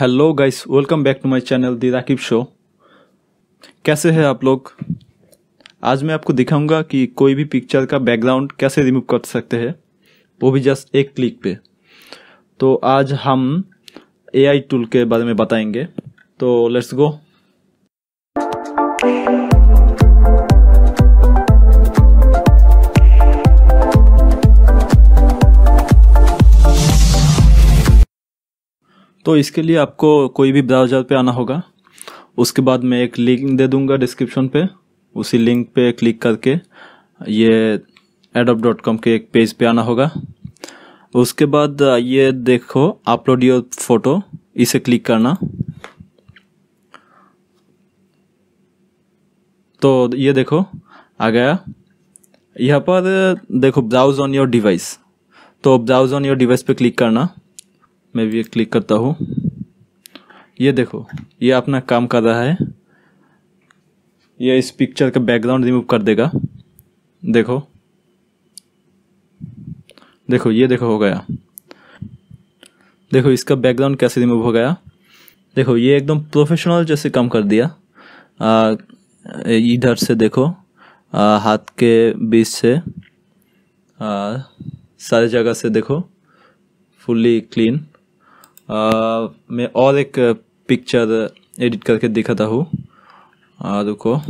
hello guys welcome back to my channel the Rakib show कैसे हैं आप लोग आज मैं आपको दिखाऊंगा कि कोई भी पिक्चर का बैकग्राउंड कैसे रिमूव कर सकते हैं वो भी जस्ट एक क्लिक पे तो आज हम एआई टूल के बारे में बताएंगे तो लेट्स गो तो इसके लिए आपको कोई भी ब्राउज़र पे आना होगा उसके बाद मैं एक लिंक दे दूंगा डिस्क्रिप्शन पे उसी लिंक पे क्लिक करके ये एडोप डॉट कॉम के एक पेज पे आना होगा उसके बाद ये देखो अपलोड योर फोटो इसे क्लिक करना तो ये देखो आ गया यहाँ पर देखो ब्राउज ऑन योर डिवाइस तो ब्राउज ऑन योर डिवाइस पे क्लिक करना मैं भी क्लिक करता हूँ ये देखो ये अपना काम कर रहा है ये इस पिक्चर का बैकग्राउंड रिमूव कर देगा देखो देखो ये देखो हो गया देखो इसका बैकग्राउंड कैसे रिमूव हो गया देखो ये एकदम प्रोफेशनल जैसे काम कर दिया इधर से देखो आ, हाथ के बीच से आ, सारे जगह से देखो फुल्ली क्लीन मैं और एक पिक्चर एडिट करके दिखाता हूँ देखो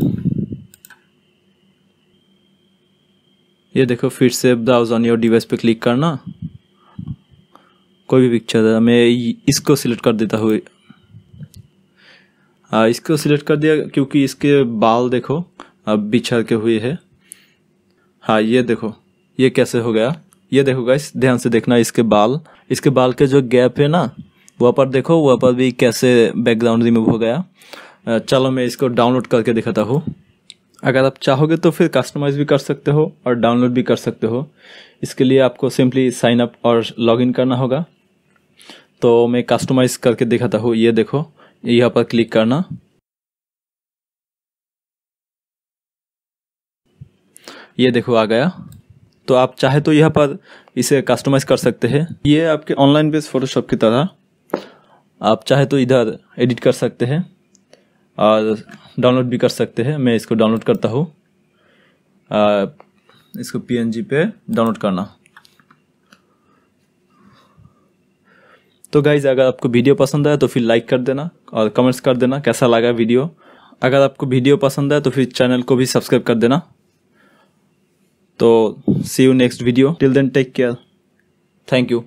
ये देखो फिर से ब्राउज ऑन योर डिवाइस पे क्लिक करना कोई भी पिक्चर है मैं इसको सिलेक्ट कर देता हूँ इसको सिलेक्ट कर दिया क्योंकि इसके बाल देखो अब बिछड़ के हुए है हाँ ये देखो ये कैसे हो गया ये देखो गाइस ध्यान से देखना इसके बाल इसके बाल के जो गैप है ना वहाँ पर देखो वहाँ पर भी कैसे बैकग्राउंड रिमूव हो गया चलो मैं इसको डाउनलोड करके दिखाता हूँ अगर आप चाहोगे तो फिर कस्टमाइज भी कर सकते हो और डाउनलोड भी कर सकते हो इसके लिए आपको सिंपली साइन अप और लॉगिन करना होगा तो मैं कस्टमाइज करके दिखाता हूँ ये देखो यहाँ पर क्लिक करना ये देखो आ गया तो आप चाहे तो यहाँ पर इसे कस्टमाइज कर सकते हैं ये आपके ऑनलाइन बेस फोटोशॉप की तरह आप चाहे तो इधर एडिट कर सकते हैं और डाउनलोड भी कर सकते हैं मैं इसको डाउनलोड करता हूँ इसको पीएनजी पे डाउनलोड करना तो गाइज अगर आपको वीडियो पसंद आया तो फिर लाइक कर देना और कमेंट्स कर देना कैसा लगा वीडियो अगर आपको वीडियो पसंद आया तो फिर चैनल को भी सब्सक्राइब कर देना तो see you next video till then take care thank you